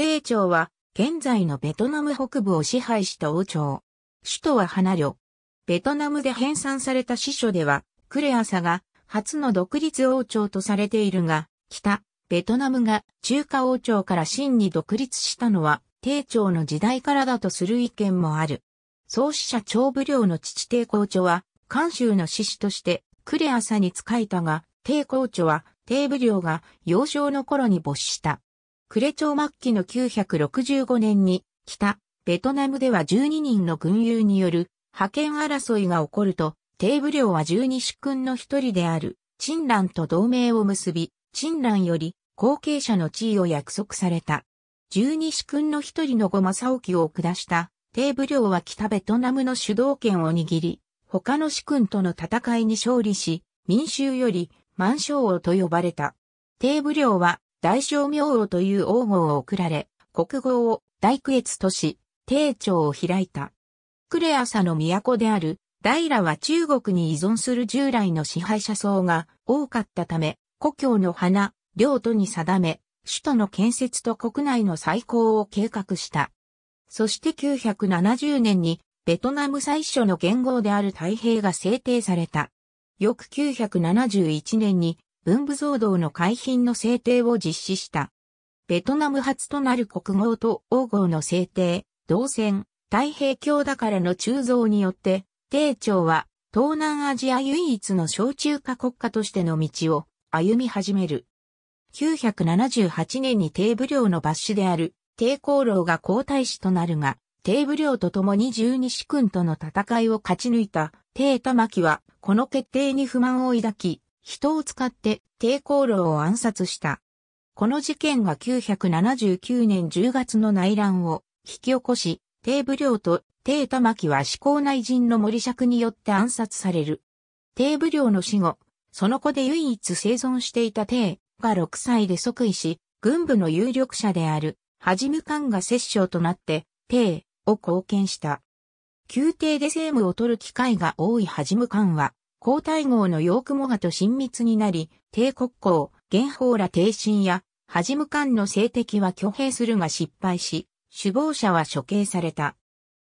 帝朝は、現在のベトナム北部を支配した王朝。首都はハナベトナムで編纂された史書では、クレアサが初の独立王朝とされているが、北、ベトナムが中華王朝から真に独立したのは、帝朝の時代からだとする意見もある。創始者長武領の父帝皇朝は、関州の志士としてクレアサに仕えたが、帝皇朝は帝武良が幼少の頃に没した。クレ朝末期の965年に、北、ベトナムでは12人の軍友による派遣争いが起こると、テ帝武領は十二主君の一人である、陳ンと同盟を結び、陳ンより後継者の地位を約束された。十二主君の一人の五正興を下した、テ帝武領は北ベトナムの主導権を握り、他の主君との戦いに勝利し、民衆より満将王と呼ばれた。帝武領は大正明王という王号を送られ、国号を大区越とし、帝朝を開いた。クレアサの都である、大羅は中国に依存する従来の支配者層が多かったため、故郷の花、領土に定め、首都の建設と国内の再興を計画した。そして970年に、ベトナム最初の元号である太平が制定された。翌971年に、文武増動の改品の制定を実施した。ベトナム初となる国号と王号の制定、同線、太平京だからの鋳造によって、帝朝は東南アジア唯一の小中華国家としての道を歩み始める。978年に帝武領の抜子である帝功老が皇太子となるが、帝武領と共に十二子君との戦いを勝ち抜いた帝玉木は、この決定に不満を抱き、人を使って抵抗路を暗殺した。この事件が979年10月の内乱を引き起こし、帝武領と帝玉木は思考内人の森尺によって暗殺される。帝武領の死後、その子で唯一生存していた帝が6歳で即位し、軍部の有力者である、はじむかが摂政となって、帝を貢献した。宮廷で政務を取る機会が多いはじむかは、皇太后のヨークモガと親密になり、帝国公、元宝ら帝臣や、はじむ官の政敵は挙兵するが失敗し、首謀者は処刑された。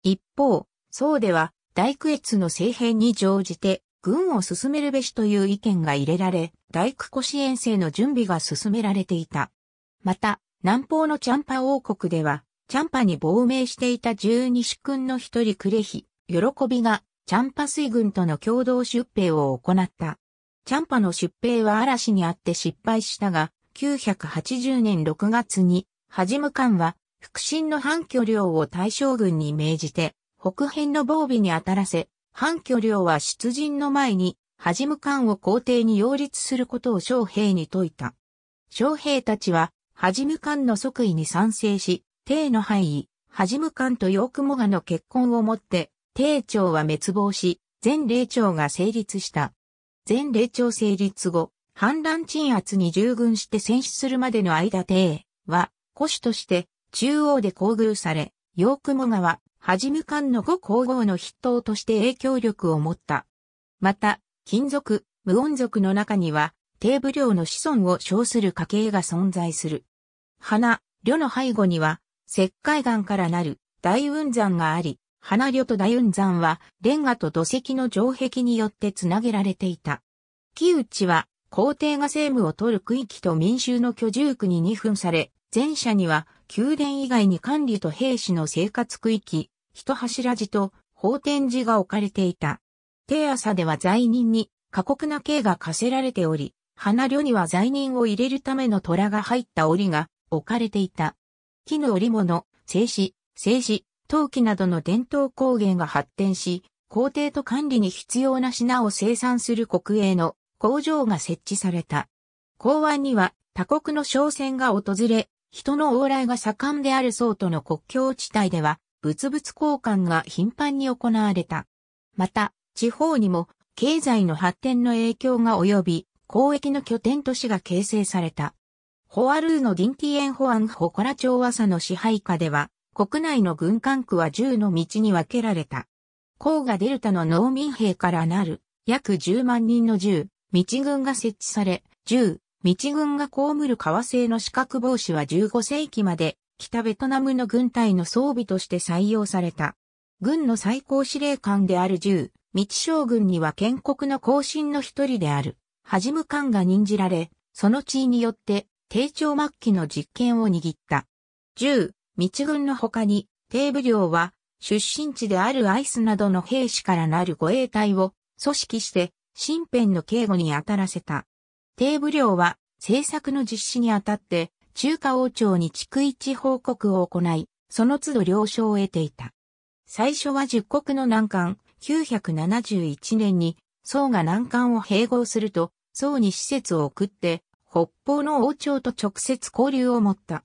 一方、宋では、大工越の政変に乗じて、軍を進めるべしという意見が入れられ、大工越遠征の準備が進められていた。また、南方のチャンパ王国では、チャンパに亡命していた十二主君の一人クレヒ、喜びがチャンパ水軍との共同出兵を行った。チャンパの出兵は嵐にあって失敗したが、980年6月に、ハジム艦は、腹心の反居領を大将軍に命じて、北辺の防備に当たらせ、反居領は出陣の前に、ハジム艦を皇帝に擁立することを将兵に説いた。将兵たちは、ハジム艦の即位に賛成し、帝の範囲、ハジム艦とヨークモガの結婚をもって、帝朝は滅亡し、前霊朝が成立した。前霊朝成立後、反乱鎮圧に従軍して戦死するまでの間帝は、古主として中央で厚遇され、ヨークモ川、はじむ間の五皇后の筆頭として影響力を持った。また、金属、無音族の中には、帝武領の子孫を称する家系が存在する。花、旅の背後には、石灰岩からなる大雲山があり、花旅と大雲山は、レンガと土石の城壁によってつなげられていた。木内は、皇帝が政務を取る区域と民衆の居住区に二分され、前者には、宮殿以外に管理と兵士の生活区域、一柱寺と法天寺が置かれていた。帝朝では罪人に過酷な刑が課せられており、花旅には罪人を入れるための虎が入った檻が置かれていた。木の織物、静止、静止、陶器などの伝統工芸が発展し、工程と管理に必要な品を生産する国営の工場が設置された。港湾には他国の商船が訪れ、人の往来が盛んである層との国境地帯では、物々交換が頻繁に行われた。また、地方にも経済の発展の影響が及び、交易の拠点都市が形成された。ホアルーのディンティエンホアンホコラ町朝の支配下では、国内の軍管区は10の道に分けられた。黄河デルタの農民兵からなる約10万人の銃、道軍が設置され、銃、道軍が被る革製の四角帽子は15世紀まで北ベトナムの軍隊の装備として採用された。軍の最高司令官である銃、道将軍には建国の後進の一人である、はじむ官が任じられ、その地位によって、定調末期の実権を握った。銃、道軍の他に、帝武領は、出身地であるアイスなどの兵士からなる護衛隊を組織して、身辺の警護に当たらせた。帝武領は、政策の実施にあたって、中華王朝に逐一報告を行い、その都度了承を得ていた。最初は十国の南関、971年に、宋が南関を併合すると、宋に施設を送って、北方の王朝と直接交流を持った。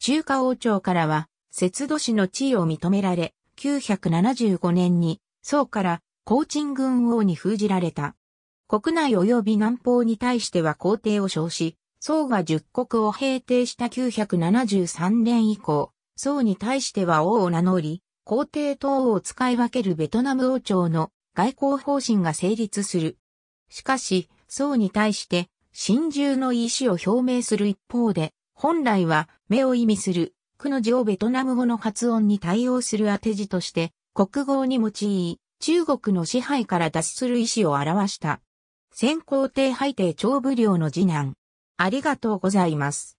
中華王朝からは、節度史の地位を認められ、975年に、宋から高鎮軍王に封じられた。国内及び南方に対しては皇帝を称し、宋が十国を平定した973年以降、宋に対しては王を名乗り、皇帝等を使い分けるベトナム王朝の外交方針が成立する。しかし、宋に対して、真獣の意思を表明する一方で、本来は目を意味する、くの字をベトナム語の発音に対応する当て字として、国語に用い、中国の支配から脱する意思を表した。先皇帝背帝長武領の次男。ありがとうございます。